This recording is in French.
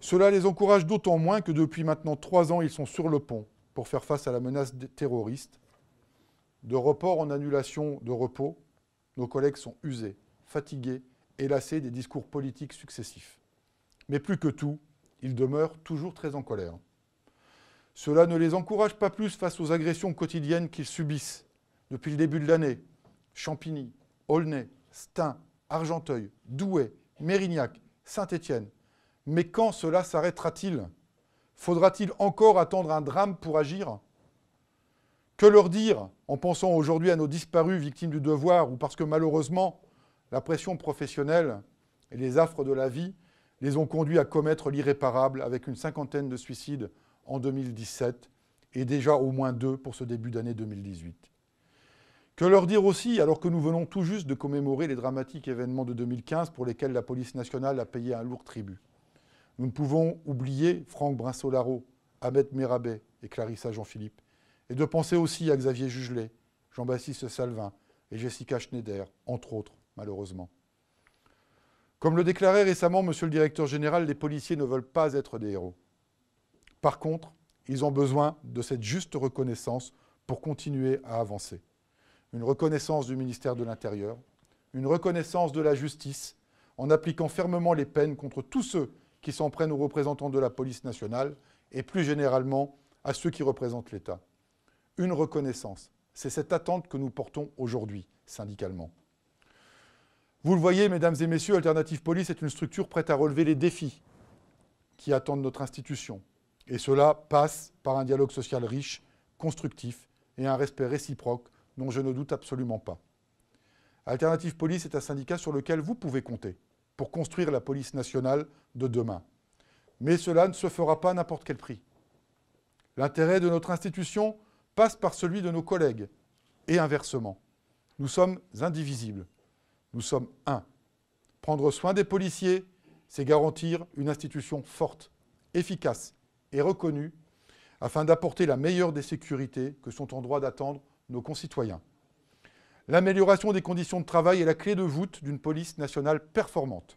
Cela les encourage d'autant moins que depuis maintenant trois ans, ils sont sur le pont pour faire face à la menace terroriste. De report en annulation de repos, nos collègues sont usés, fatigués et lassés des discours politiques successifs. Mais plus que tout, ils demeurent toujours très en colère. Cela ne les encourage pas plus face aux agressions quotidiennes qu'ils subissent depuis le début de l'année. Champigny, Aulnay, Stein, Argenteuil, Douai, Mérignac, Saint-Étienne, mais quand cela s'arrêtera-t-il Faudra-t-il encore attendre un drame pour agir Que leur dire en pensant aujourd'hui à nos disparus victimes du devoir ou parce que malheureusement la pression professionnelle et les affres de la vie les ont conduits à commettre l'irréparable avec une cinquantaine de suicides en 2017 et déjà au moins deux pour ce début d'année 2018. Que leur dire aussi, alors que nous venons tout juste de commémorer les dramatiques événements de 2015 pour lesquels la police nationale a payé un lourd tribut nous ne pouvons oublier Franck Brinsolaro, Ahmed Mirabet et Clarissa Jean-Philippe, et de penser aussi à Xavier Jugelet, Jean-Baptiste Salvin et Jessica Schneider, entre autres, malheureusement. Comme le déclarait récemment Monsieur le Directeur Général, les policiers ne veulent pas être des héros. Par contre, ils ont besoin de cette juste reconnaissance pour continuer à avancer. Une reconnaissance du ministère de l'Intérieur, une reconnaissance de la justice, en appliquant fermement les peines contre tous ceux qui s'en prennent aux représentants de la police nationale et plus généralement à ceux qui représentent l'État. Une reconnaissance, c'est cette attente que nous portons aujourd'hui, syndicalement. Vous le voyez, mesdames et messieurs, Alternative Police est une structure prête à relever les défis qui attendent notre institution. Et cela passe par un dialogue social riche, constructif et un respect réciproque dont je ne doute absolument pas. Alternative Police est un syndicat sur lequel vous pouvez compter pour construire la police nationale de demain. Mais cela ne se fera pas à n'importe quel prix. L'intérêt de notre institution passe par celui de nos collègues, et inversement. Nous sommes indivisibles. Nous sommes un. Prendre soin des policiers, c'est garantir une institution forte, efficace et reconnue afin d'apporter la meilleure des sécurités que sont en droit d'attendre nos concitoyens. L'amélioration des conditions de travail est la clé de voûte d'une police nationale performante.